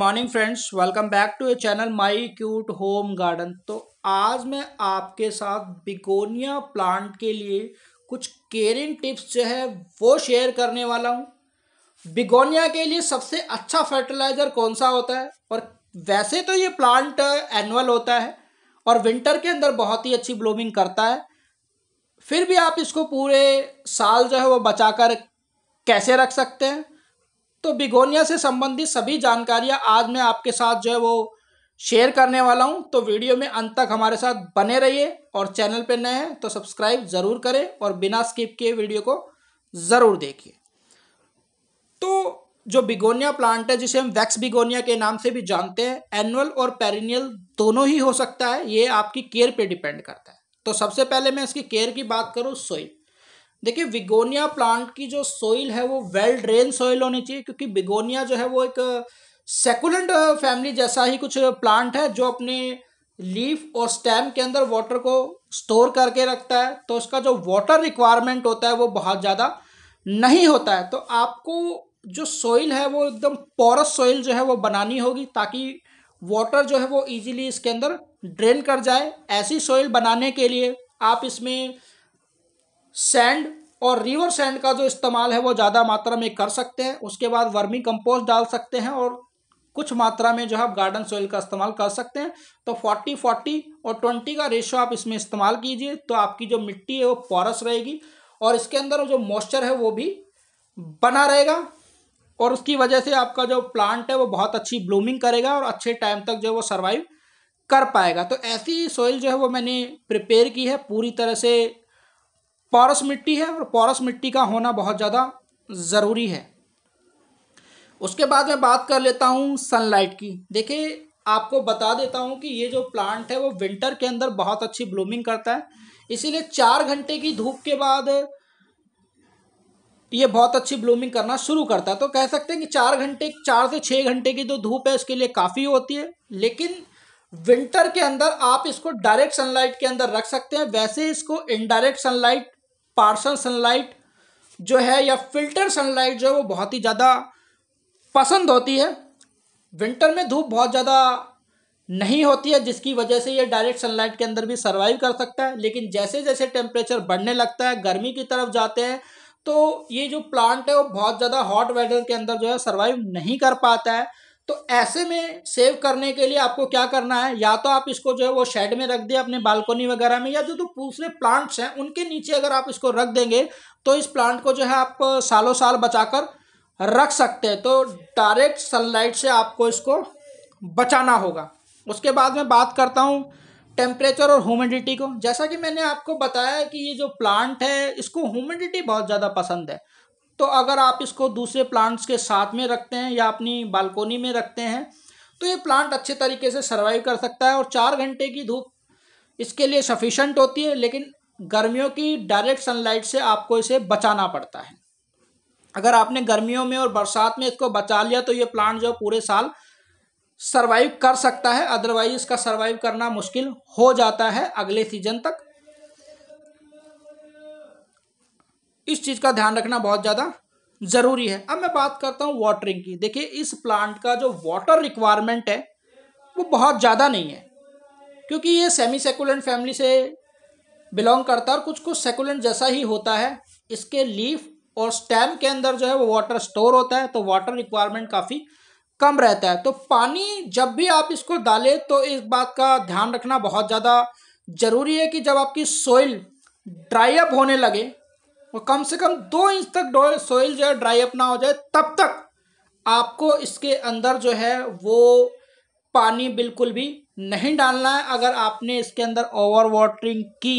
morning friends welcome back to a channel my cute home garden तो आज मैं आपके साथ बिगोनिया प्लांट के लिए कुछ केयरिंग टिप्स जो है वो शेयर करने वाला हूँ बिगोनिया के लिए सबसे अच्छा फर्टिलाइज़र कौन सा होता है और वैसे तो ये प्लांट एनुअल uh, होता है और विंटर के अंदर बहुत ही अच्छी ब्लूमिंग करता है फिर भी आप इसको पूरे साल जो है वो बचा कैसे रख सकते हैं तो बिगोनिया से संबंधित सभी जानकारियां आज मैं आपके साथ जो है वो शेयर करने वाला हूं तो वीडियो में अंत तक हमारे साथ बने रहिए और चैनल पर नए हैं तो सब्सक्राइब ज़रूर करें और बिना स्किप किए वीडियो को ज़रूर देखिए तो जो बिगोनिया प्लांट है जिसे हम वैक्स बिगोनिया के नाम से भी जानते हैं एनुअल और पेरिनियल दोनों ही हो सकता है ये आपकी केयर पे डिपेंड करता है तो सबसे पहले मैं इसकी केयर की बात करूँ सोइल देखिए विगोनिया प्लांट की जो सोइल है वो वेल ड्रेन सोइल होनी चाहिए क्योंकि विगोनिया जो है वो एक सेकुलेंट फैमिली जैसा ही कुछ प्लांट है जो अपने लीफ और स्टेम के अंदर वाटर को स्टोर करके रखता है तो उसका जो वाटर रिक्वायरमेंट होता है वो बहुत ज़्यादा नहीं होता है तो आपको जो सोइल है वो एकदम पोरस सोइल जो है वो बनानी होगी ताकि वाटर जो है वो इजीली इसके अंदर ड्रेन कर जाए ऐसी सोइल बनाने के लिए आप इसमें सैंड और रिवर सैंड का जो इस्तेमाल है वो ज़्यादा मात्रा में कर सकते हैं उसके बाद वर्मी कंपोस्ट डाल सकते हैं और कुछ मात्रा में जो है आप गार्डन सोइल का इस्तेमाल कर सकते हैं तो फोर्टी फोर्टी और ट्वेंटी का रेशो आप इसमें इस्तेमाल कीजिए तो आपकी जो मिट्टी है वो पॉरस रहेगी और इसके अंदर जो मॉइस्चर है वो भी बना रहेगा और उसकी वजह से आपका जो प्लांट है वो बहुत अच्छी ब्लूमिंग करेगा और अच्छे टाइम तक जो है वो सर्वाइव कर पाएगा तो ऐसी सॉइल जो है वो मैंने प्रिपेयर की है पूरी तरह से पौरस मिट्टी है और पौरस मिट्टी का होना बहुत ज़्यादा ज़रूरी है उसके बाद मैं बात कर लेता हूँ सनलाइट की देखिए आपको बता देता हूँ कि ये जो प्लांट है वो विंटर के अंदर बहुत अच्छी ब्लूमिंग करता है इसीलिए चार घंटे की धूप के बाद ये बहुत अच्छी ब्लूमिंग करना शुरू करता है तो कह सकते हैं कि चार घंटे चार से छः घंटे की जो धूप है उसके लिए काफ़ी होती है लेकिन विंटर के अंदर आप इसको डायरेक्ट सनलाइट के अंदर रख सकते हैं वैसे इसको इनडायरेक्ट सनलाइट पार्सल सनलाइट जो है या फिल्टर सनलाइट जो है वो बहुत ही ज़्यादा पसंद होती है विंटर में धूप बहुत ज़्यादा नहीं होती है जिसकी वजह से ये डायरेक्ट सनलाइट के अंदर भी सर्वाइव कर सकता है लेकिन जैसे जैसे टेम्परेचर बढ़ने लगता है गर्मी की तरफ जाते हैं तो ये जो प्लांट है वो बहुत ज़्यादा हॉट वेदर के अंदर जो है सर्वाइव नहीं कर पाता है तो ऐसे में सेव करने के लिए आपको क्या करना है या तो आप इसको जो है वो शेड में रख दें अपने बालकोनी वगैरह में या जो तो दूसरे प्लांट्स हैं उनके नीचे अगर आप इसको रख देंगे तो इस प्लांट को जो है आप सालों साल बचाकर रख सकते हैं तो डायरेक्ट सनलाइट से आपको इसको बचाना होगा उसके बाद मैं बात करता हूँ टेम्परेचर और ह्यूमिडिटी को जैसा कि मैंने आपको बताया कि ये जो प्लांट है इसको ह्यूमिडिटी बहुत ज़्यादा पसंद है तो अगर आप इसको दूसरे प्लांट्स के साथ में रखते हैं या अपनी बालकोनी में रखते हैं तो ये प्लांट अच्छे तरीके से सर्वाइव कर सकता है और चार घंटे की धूप इसके लिए सफिशेंट होती है लेकिन गर्मियों की डायरेक्ट सनलाइट से आपको इसे बचाना पड़ता है अगर आपने गर्मियों में और बरसात में इसको बचा लिया तो ये प्लांट जो पूरे साल सर्वाइव कर सकता है अदरवाइज इसका सर्वाइव करना मुश्किल हो जाता है अगले सीजन तक इस चीज़ का ध्यान रखना बहुत ज़्यादा ज़रूरी है अब मैं बात करता हूँ वाटरिंग की देखिए इस प्लांट का जो वाटर रिक्वायरमेंट है वो बहुत ज़्यादा नहीं है क्योंकि ये सेमी सेकुलेंट फैमिली से बिलोंग करता है और कुछ कुछ सेकुलेंट जैसा ही होता है इसके लीफ और स्टेम के अंदर जो है वो वाटर स्टोर होता है तो वाटर रिक्वायरमेंट काफ़ी कम रहता है तो पानी जब भी आप इसको डालें तो इस बात का ध्यान रखना बहुत ज़्यादा ज़रूरी है कि जब आपकी सोइल ड्राई अप होने लगे और कम से कम दो इंच तक सोइल जो है ड्राई अप ना हो जाए तब तक आपको इसके अंदर जो है वो पानी बिल्कुल भी नहीं डालना है अगर आपने इसके अंदर ओवर वाटरिंग की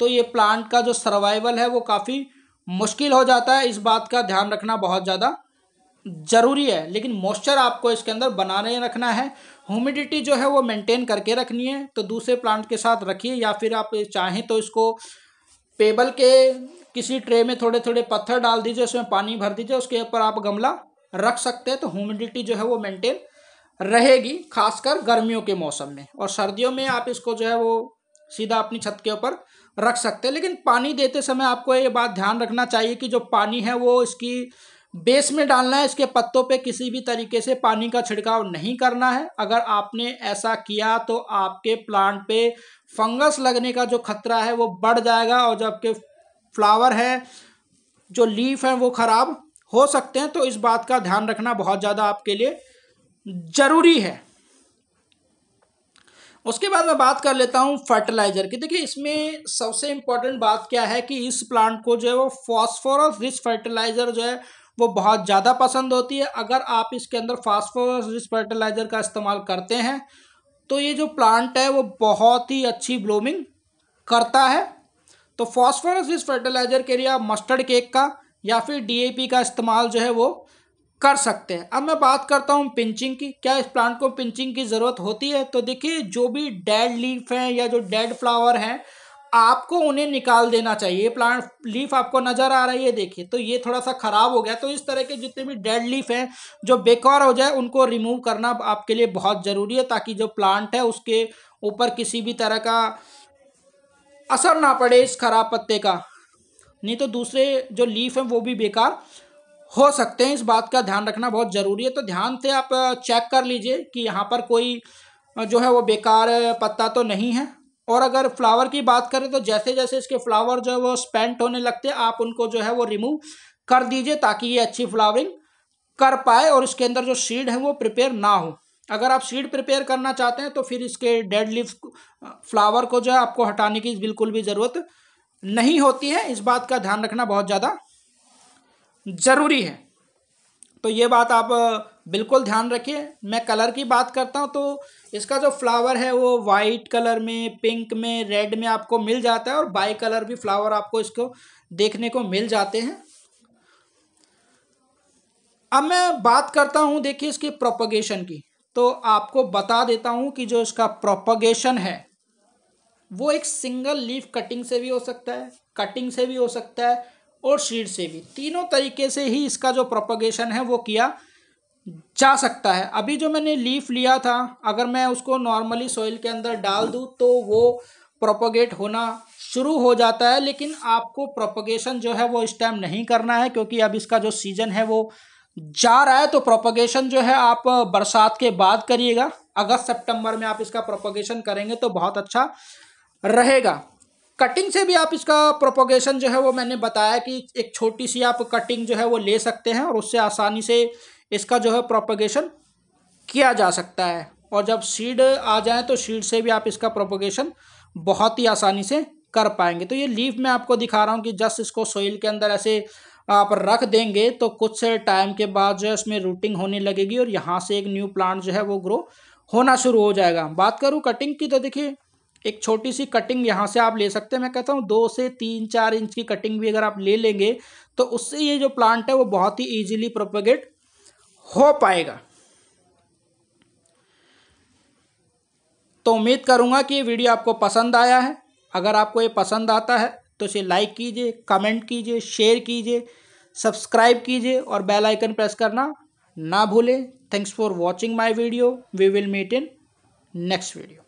तो ये प्लांट का जो सर्वाइवल है वो काफ़ी मुश्किल हो जाता है इस बात का ध्यान रखना बहुत ज़्यादा ज़रूरी है लेकिन मॉइस्चर आपको इसके अंदर बनाने रखना है ह्यूमिडिटी जो है वो मेंटेन करके रखनी है तो दूसरे प्लांट के साथ रखिए या फिर आप चाहें तो इसको टेबल के किसी ट्रे में थोड़े थोड़े पत्थर डाल दीजिए उसमें पानी भर दीजिए उसके ऊपर आप गमला रख सकते हैं तो ह्यूमिडिटी जो है वो मेंटेन रहेगी खासकर गर्मियों के मौसम में और सर्दियों में आप इसको जो है वो सीधा अपनी छत के ऊपर रख सकते हैं लेकिन पानी देते समय आपको ये बात ध्यान रखना चाहिए कि जो पानी है वो इसकी बेस में डालना है इसके पत्तों पे किसी भी तरीके से पानी का छिड़काव नहीं करना है अगर आपने ऐसा किया तो आपके प्लांट पे फंगस लगने का जो खतरा है वो बढ़ जाएगा और जो आपके फ्लावर है जो लीफ है वो ख़राब हो सकते हैं तो इस बात का ध्यान रखना बहुत ज़्यादा आपके लिए ज़रूरी है उसके बाद मैं बात कर लेता हूँ फर्टिलाइज़र की देखिए इसमें सबसे इम्पॉर्टेंट बात क्या है कि इस प्लांट को जो है वो फॉस्फोरस रिच फर्टिलाइज़र जो है वो बहुत ज़्यादा पसंद होती है अगर आप इसके अंदर फास्फोरस फर्टिलाइज़र का इस्तेमाल करते हैं तो ये जो प्लांट है वो बहुत ही अच्छी ब्लूमिंग करता है तो फॉस्फोरस फर्टिलाइज़र के लिए आप मस्टर्ड केक का या फिर डीएपी का इस्तेमाल जो है वो कर सकते हैं अब मैं बात करता हूँ पिंचिंग की क्या इस प्लांट को पिंचिंग की ज़रूरत होती है तो देखिए जो भी डेड लीफ हैं या जो डेड फ्लावर हैं आपको उन्हें निकाल देना चाहिए प्लांट लीफ आपको नज़र आ रही है देखिए तो ये थोड़ा सा ख़राब हो गया तो इस तरह के जितने भी डेड लीफ हैं जो बेकार हो जाए उनको रिमूव करना आपके लिए बहुत ज़रूरी है ताकि जो प्लांट है उसके ऊपर किसी भी तरह का असर ना पड़े इस खराब पत्ते का नहीं तो दूसरे जो लीफ हैं वो भी बेकार हो सकते हैं इस बात का ध्यान रखना बहुत ज़रूरी है तो ध्यान से आप चेक कर लीजिए कि यहाँ पर कोई जो है वो बेकार पत्ता तो नहीं है और अगर फ्लावर की बात करें तो जैसे जैसे इसके फ्लावर जो है वो स्पेंट होने लगते हैं आप उनको जो है वो रिमूव कर दीजिए ताकि ये अच्छी फ्लावरिंग कर पाए और इसके अंदर जो सीड है वो प्रिपेयर ना हो अगर आप सीड प्रिपेयर करना चाहते हैं तो फिर इसके डेड लीफ फ्लावर को जो है आपको हटाने की बिल्कुल भी ज़रूरत नहीं होती है इस बात का ध्यान रखना बहुत ज़्यादा ज़रूरी है तो ये बात आप बिल्कुल ध्यान रखिए मैं कलर की बात करता हूँ तो इसका जो फ्लावर है वो वाइट कलर में पिंक में रेड में आपको मिल जाता है और बाई कलर भी फ्लावर आपको इसको देखने को मिल जाते हैं अब मैं बात करता हूँ देखिए इसकी प्रोपगेशन की तो आपको बता देता हूँ कि जो इसका प्रोपगेशन है वो एक सिंगल लीफ कटिंग से भी हो सकता है कटिंग से भी हो सकता है और शीड से भी तीनों तरीके से ही इसका जो प्रोपगेशन है वो किया जा सकता है अभी जो मैंने लीफ लिया था अगर मैं उसको नॉर्मली सॉइल के अंदर डाल दूँ तो वो प्रोपोगेट होना शुरू हो जाता है लेकिन आपको प्रोपोगेशन जो है वो इस टाइम नहीं करना है क्योंकि अब इसका जो सीज़न है वो जा रहा है तो प्रोपोगेशन जो है आप बरसात के बाद करिएगा अगस्त सितंबर में आप इसका प्रोपोगेशन करेंगे तो बहुत अच्छा रहेगा कटिंग से भी आप इसका प्रोपोगेशन जो है वो मैंने बताया कि एक छोटी सी आप कटिंग जो है वो ले सकते हैं और उससे आसानी से इसका जो है प्रोपोगेशन किया जा सकता है और जब सीड आ जाए तो सीड से भी आप इसका प्रोपोगेशन बहुत ही आसानी से कर पाएंगे तो ये लीफ मैं आपको दिखा रहा हूँ कि जस्ट इसको सोइल के अंदर ऐसे आप रख देंगे तो कुछ टाइम के बाद जो है इसमें रूटिंग होने लगेगी और यहाँ से एक न्यू प्लांट जो है वो ग्रो होना शुरू हो जाएगा बात करूँ कटिंग की तो देखिए एक छोटी सी कटिंग यहाँ से आप ले सकते हैं मैं कहता हूँ दो से तीन चार इंच की कटिंग भी अगर आप ले लेंगे तो उससे ये जो प्लांट है वो बहुत ही ईजिली प्रोपोगेट हो पाएगा तो उम्मीद करूँगा कि ये वीडियो आपको पसंद आया है अगर आपको ये पसंद आता है तो इसे लाइक कीजिए कमेंट कीजिए शेयर कीजिए सब्सक्राइब कीजिए और बेल आइकन प्रेस करना ना भूलें thanks for watching my video we will meet in next video